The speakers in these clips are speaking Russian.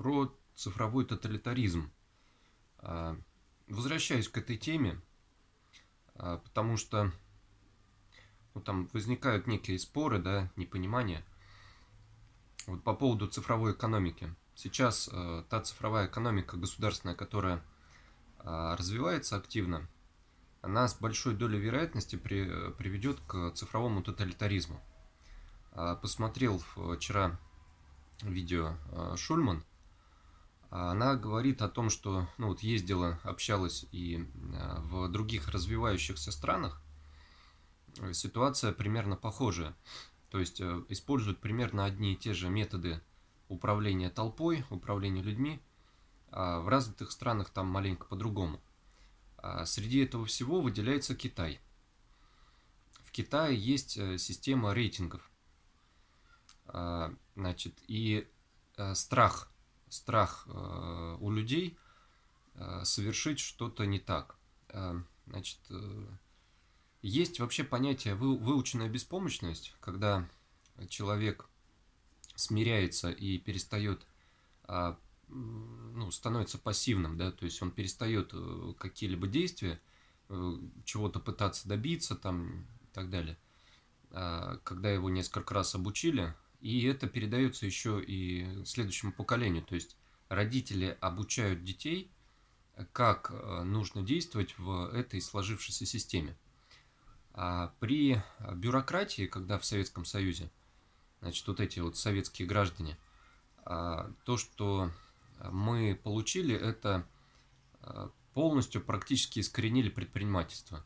про цифровой тоталитаризм. А, возвращаюсь к этой теме, а, потому что ну, там возникают некие споры, да, непонимания. Вот по поводу цифровой экономики. Сейчас э, та цифровая экономика государственная, которая э, развивается активно, она с большой долей вероятности при, приведет к цифровому тоталитаризму. Э, посмотрел вчера видео э, Шульман, а она говорит о том, что ну, вот ездила, общалась и э, в других развивающихся странах, ситуация примерно похожая. То есть э, используют примерно одни и те же методы управления толпой, управления людьми. А в развитых странах там маленько по-другому. А среди этого всего выделяется Китай. В Китае есть э, система рейтингов. А, значит, и страх – страх э, у людей э, совершить что-то не так. Э, значит, есть вообще понятие выученная беспомощность, когда человек смиряется и перестает, а, ну, становится пассивным, да, то есть он перестает какие-либо действия, чего-то пытаться добиться там и так далее. А, когда его несколько раз обучили, и это передается еще и следующему поколению. То есть родители обучают детей, э, как э, нужно действовать в этой сложившейся системе. А при бюрократии, когда в Советском Союзе, значит, вот эти вот советские граждане, а, то, что мы получили, это э, полностью практически искоренили предпринимательство.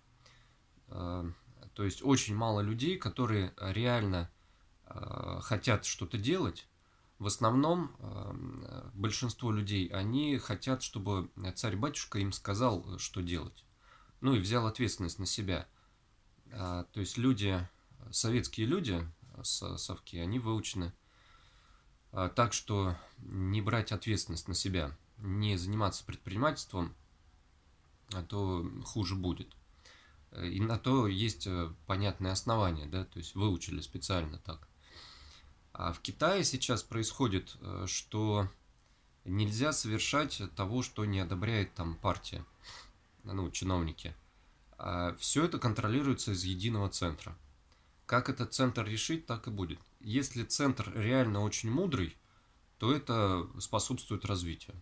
То есть очень мало людей, которые реально Э, хотят что-то делать, в основном э, большинство людей, они хотят, чтобы царь-батюшка им сказал, э, что делать. Ну и взял ответственность на себя. А, то есть люди, советские люди, совки, они выучены а, так, что не брать ответственность на себя, не заниматься предпринимательством, а то хуже будет. И на то есть понятные основания да, то есть выучили специально так. А в Китае сейчас происходит, э, что нельзя совершать того, что не одобряет там партия, ну, чиновники. А все это контролируется из единого центра. Как этот центр решит, так и будет. Если центр реально очень мудрый, то это способствует развитию.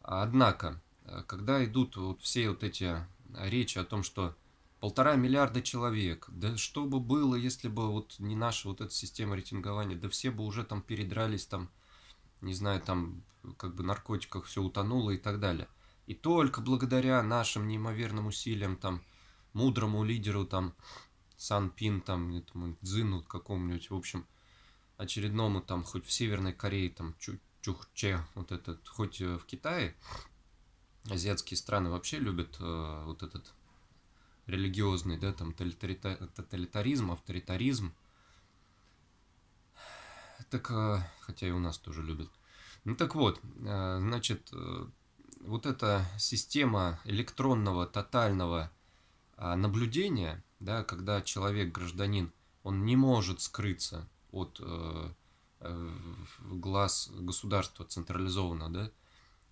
Однако, э, когда идут вот все вот эти речи о том, что Полтора миллиарда человек. Да что бы было, если бы вот не наша вот эта система рейтингования, да все бы уже там передрались, там, не знаю, там, как бы наркотиках все утонуло и так далее. И только благодаря нашим неимоверным усилиям, там, мудрому лидеру, там, Сан Пин, там, этому Дзину какому-нибудь, в общем, очередному, там, хоть в Северной Корее, там, Чухче, вот этот, хоть э, в Китае, азиатские страны вообще любят э, вот этот религиозный, да, там тоталитаризм, авторитаризм. Так, э, хотя и у нас тоже любят. Ну так вот, э, значит, э, вот эта система электронного тотального а, наблюдения, да, когда человек, гражданин, он не может скрыться от глаз государства централизованного, да,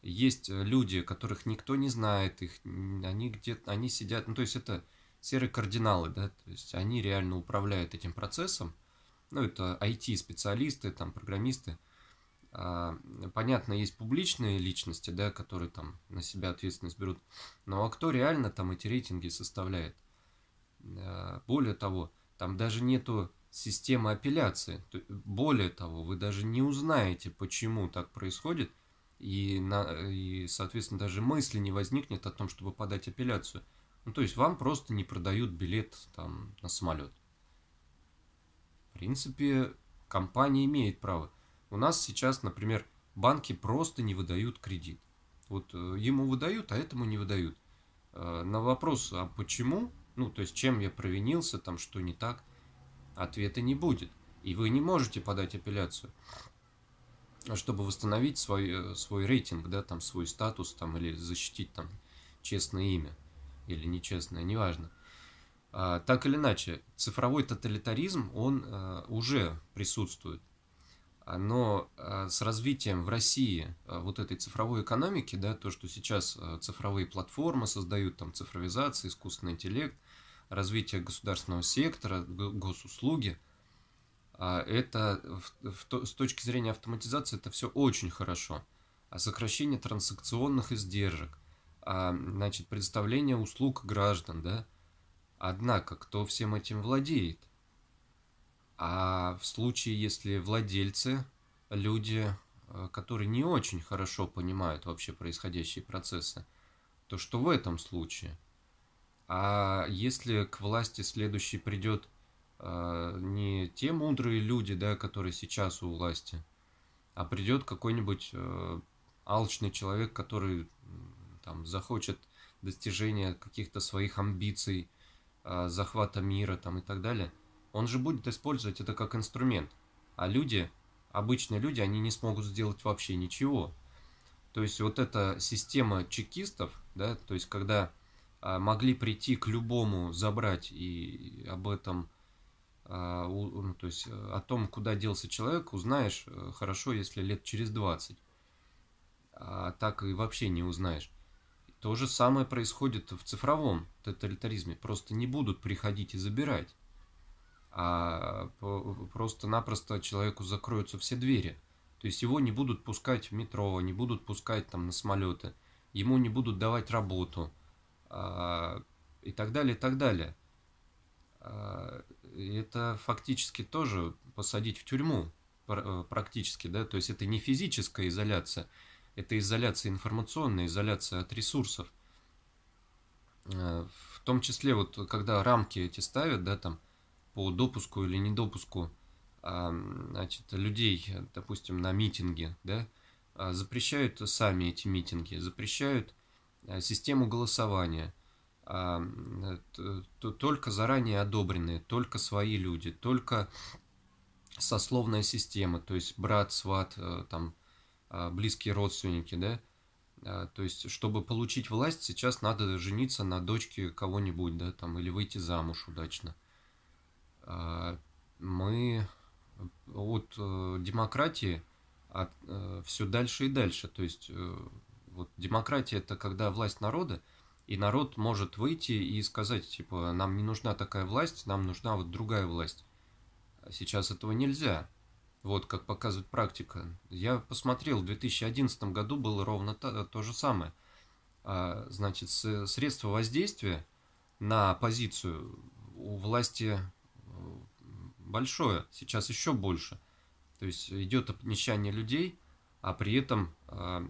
есть э, люди, которых никто не знает, их, они где-то, они сидят, ну, то есть это серые кардиналы, да, то есть они реально управляют этим процессом, ну, это IT-специалисты, там, программисты, а, понятно, есть публичные личности, да, которые там на себя ответственность берут, но а кто реально там эти рейтинги составляет? А, более того, там даже нету системы апелляции, более того, вы даже не узнаете, почему так происходит, и, на, и, соответственно, даже мысли не возникнет о том, чтобы подать апелляцию. Ну, то есть вам просто не продают билет там, на самолет. В принципе, компания имеет право. У нас сейчас, например, банки просто не выдают кредит. Вот э, ему выдают, а этому не выдают. Э, на вопрос, а почему, ну, то есть чем я провинился, там, что не так, ответа не будет. И вы не можете подать апелляцию чтобы восстановить свой, э, свой рейтинг, да, там свой статус, там, или защитить там честное имя или нечестное, неважно. А, так или иначе, цифровой тоталитаризм, он а, уже присутствует. А, но э, с развитием в России вот этой цифровой экономики, да, то, что сейчас цифровые платформы создают, там, цифровизация, искусственный интеллект, развитие государственного сектора, госуслуги – а, это в, в, с точки зрения автоматизации это все очень хорошо. А сокращение транзакционных издержек, а, значит, предоставление услуг граждан, да. Однако, кто всем этим владеет? А в случае, если владельцы, люди, э, которые не очень хорошо понимают вообще происходящие процессы, то что в этом случае? А если к власти следующий придет а, не те мудрые люди, да, которые сейчас у власти, а придет какой-нибудь э, алчный человек, который там захочет достижения каких-то своих амбиций, а, захвата мира там и так далее, он же будет использовать это как инструмент. А люди, обычные люди, они не смогут сделать вообще ничего. То есть вот эта система чекистов, да, то есть когда а, могли прийти к любому, забрать и об этом а, ну, то есть э, о том, куда делся человек, узнаешь э, хорошо, если лет через 20. А так и вообще не узнаешь. То же самое происходит в цифровом тоталитаризме. Просто не будут приходить и забирать. А просто-напросто человеку закроются все двери. То есть его не будут пускать в метро, не будут пускать там на самолеты, ему не будут давать работу а, и так далее, и так далее а, это фактически тоже посадить в тюрьму э, практически, да, то есть это не физическая изоляция, это изоляция информационная, изоляция от ресурсов. Э, в том числе вот когда рамки эти ставят, да, там по допуску или недопуску а, значит, людей, допустим, на митинге, да, а, запрещают сами эти митинги, запрещают э, систему голосования – а, только заранее одобренные, только свои люди, только сословная система, то есть брат, сват, э, там, а, близкие родственники, да, а, то есть, чтобы получить власть, сейчас надо жениться на дочке кого-нибудь, да, там, или выйти замуж удачно. Мы от э, демократии от, э, все дальше и дальше. То есть, вот демократия это когда власть народа, и народ может выйти и сказать, типа, нам не нужна такая власть, нам нужна вот другая власть. А сейчас этого нельзя. Вот как показывает практика. Я посмотрел, в 2011 году было ровно то, то же самое. А, значит, средства воздействия на оппозицию у власти э, большое, сейчас еще больше. То есть идет обнищание людей, а при этом а,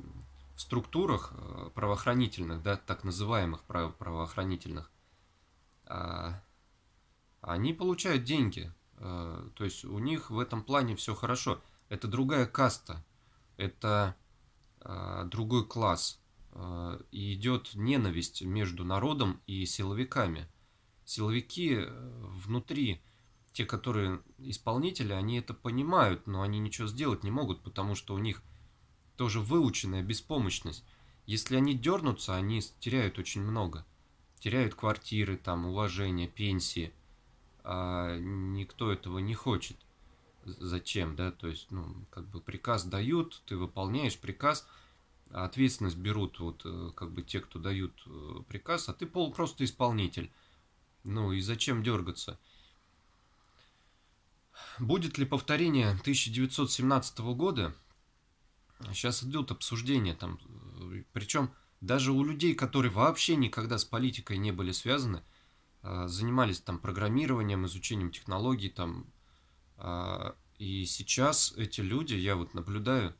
структурах э, правоохранительных, да, так называемых прав правоохранительных, а, они получают деньги. Э, то есть у них в этом плане все хорошо. Это другая каста, это а, другой класс. Э, и идет ненависть между народом и силовиками. Силовики внутри, те, которые исполнители, они это понимают, но они ничего сделать не могут, потому что у них – тоже выученная беспомощность. Если они дернутся, они теряют очень много. Теряют квартиры, там, уважение, пенсии. А никто этого не хочет. Зачем, да? То есть, ну, как бы приказ дают, ты выполняешь приказ, а ответственность берут вот э, как бы те, кто дают э, приказ, а ты пол просто исполнитель. Ну и зачем дергаться? Будет ли повторение 1917 года? Сейчас идут обсуждения там, э, причем даже у людей, которые вообще никогда с политикой не были связаны, э, занимались там программированием, изучением технологий там. А, и сейчас эти люди, я вот наблюдаю,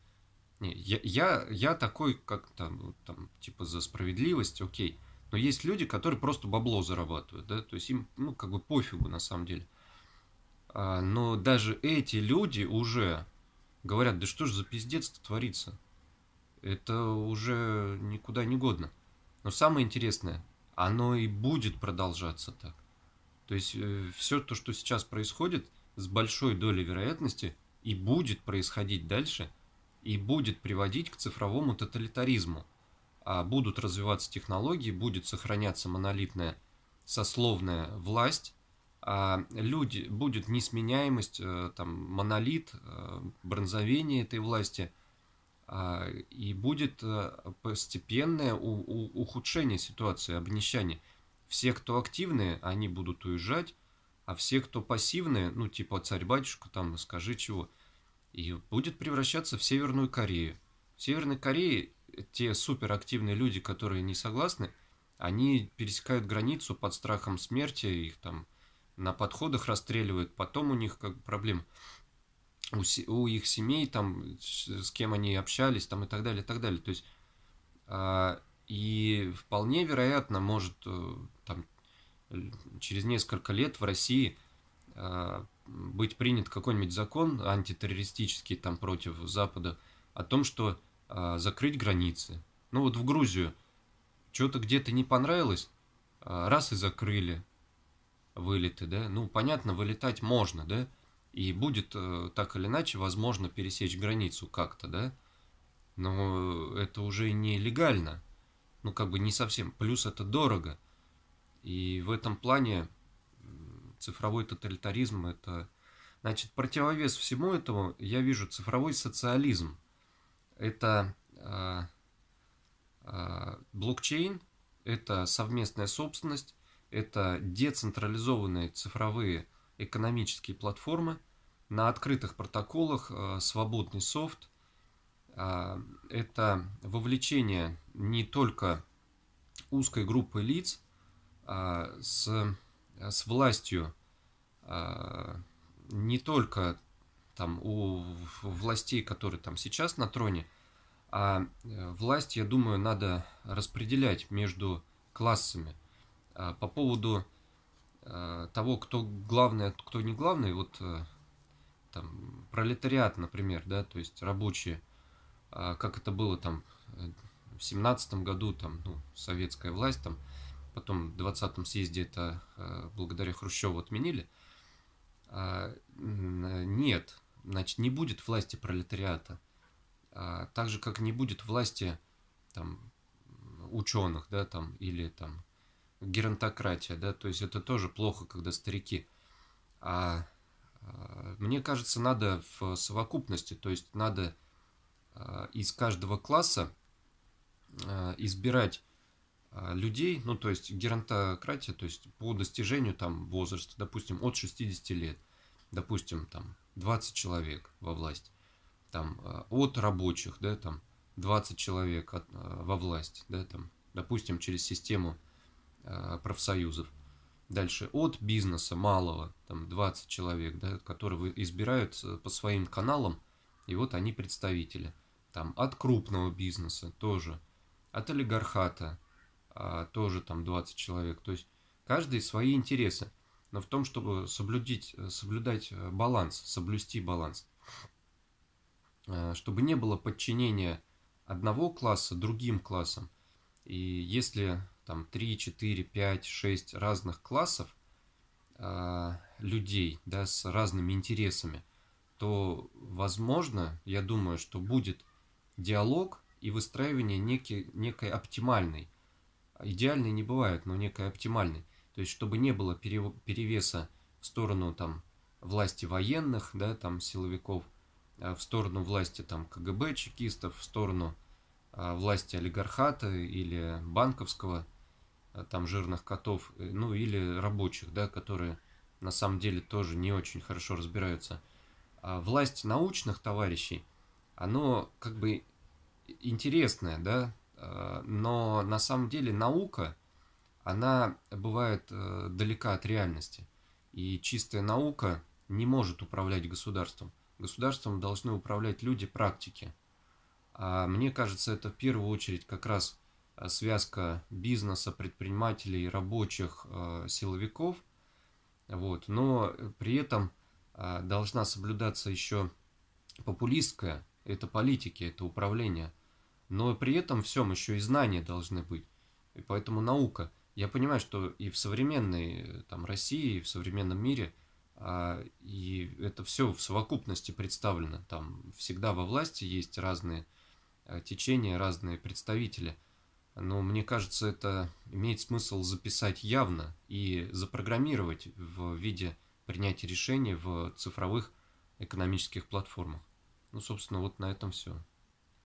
не, я, я, я такой, как там, там, типа за справедливость, окей. Но есть люди, которые просто бабло зарабатывают, да, то есть им, ну, как бы пофигу на самом деле. А, но даже эти люди уже говорят, да что ж за пиздец-то творится? Это уже никуда не годно. Но самое интересное, оно и будет продолжаться так. То есть э, все то, что сейчас происходит, с большой долей вероятности и будет происходить дальше, и будет приводить к цифровому тоталитаризму. А будут развиваться технологии, будет сохраняться монолитная сословная власть, а, люди, будет несменяемость, э, там, монолит, э, бронзовение этой власти, а, и будет э, постепенное ухудшение ситуации, обнищание. Все, кто активные, они будут уезжать, а все, кто пассивные, ну, типа царь-батюшка, там, скажи чего, и будет превращаться в Северную Корею. В Северной Корее те суперактивные люди, которые не согласны, они пересекают границу под страхом смерти, их там на подходах расстреливают, потом у них как проблем у, у их семей, там, с кем они общались, там, и так далее, и так далее. То есть, а, и вполне вероятно, может, э, там, через несколько лет в России а, быть принят какой-нибудь закон антитеррористический, там, против Запада, о том, что а, закрыть границы. Ну, вот в Грузию что-то где-то не понравилось, а, раз и закрыли, вылеты, да, ну, понятно, вылетать можно, да, и будет э, так или иначе возможно пересечь границу как-то, да, но это уже не легально, ну, как бы не совсем, плюс это дорого, и в этом плане цифровой тоталитаризм это... Значит, противовес всему этому я вижу цифровой социализм. Это а, а, блокчейн, это совместная собственность, это децентрализованные цифровые экономические платформы на открытых протоколах, э, свободный софт. Э, это вовлечение не только узкой группы лиц а с, с властью, э, не только там у властей, которые там сейчас на троне, а власть, я думаю, надо распределять между классами – а, по поводу а, того, кто главный, а кто не главный, вот э, там пролетариат, например, да, то есть рабочие, а, как это было там э, в семнадцатом году, там, ну, советская власть, там, потом в 20-м съезде это э, благодаря Хрущеву отменили. Нет, значит, не будет власти пролетариата. Так же, как не будет власти там, ученых, да, там, или там геронтократия, да, то есть это тоже плохо, когда старики. А, а мне кажется, надо в совокупности, то есть надо а, из каждого класса а, избирать людей, ну то есть геронтократия, то есть по достижению там возраста, допустим, от 60 лет, допустим, там 20 человек во власть, там от рабочих, да, там 20 человек во власть, да, там, допустим, через систему а, профсоюзов. Дальше от бизнеса малого, там 20 человек, да, которые избирают э, по своим каналам, и вот они представители. Там от крупного бизнеса тоже, от олигархата а, тоже там 20 человек. То есть каждый свои интересы. Но в том, чтобы соблюдить, э, соблюдать э, баланс, соблюсти баланс. А, чтобы не было подчинения одного класса другим классам. И если там 3, 4, 5, 6 разных классов э, людей, да, с разными интересами, то, возможно, я думаю, что будет диалог и выстраивание некий, некой оптимальной. Идеальной не бывает, но некой оптимальной. То есть, чтобы не было перевеса в сторону там власти военных, да, там силовиков, а в сторону власти там КГБ, чекистов, в сторону а, власти олигархата или банковского Э, там жирных котов, э, ну или рабочих, да, которые на самом деле тоже не очень хорошо разбираются. А власть научных товарищей, оно как бы интересное, да, э, но на самом деле наука, она бывает далека от реальности. И чистая наука не может управлять государством. Государством должны управлять люди практики. А мне кажется, это в первую очередь как раз Э, связка бизнеса, предпринимателей, рабочих, э, силовиков. Вот. Но при этом э, должна соблюдаться еще популистская, это политики, это управление. Но при этом всем еще и знания должны быть. И поэтому наука. Я понимаю, что и в современной там, России, и в современном мире, и это все в совокупности представлено. Там всегда во власти есть разные течения, разные представители – но мне кажется, это имеет смысл записать явно и запрограммировать в виде принятия решений в цифровых экономических платформах. Ну, собственно, вот на этом все.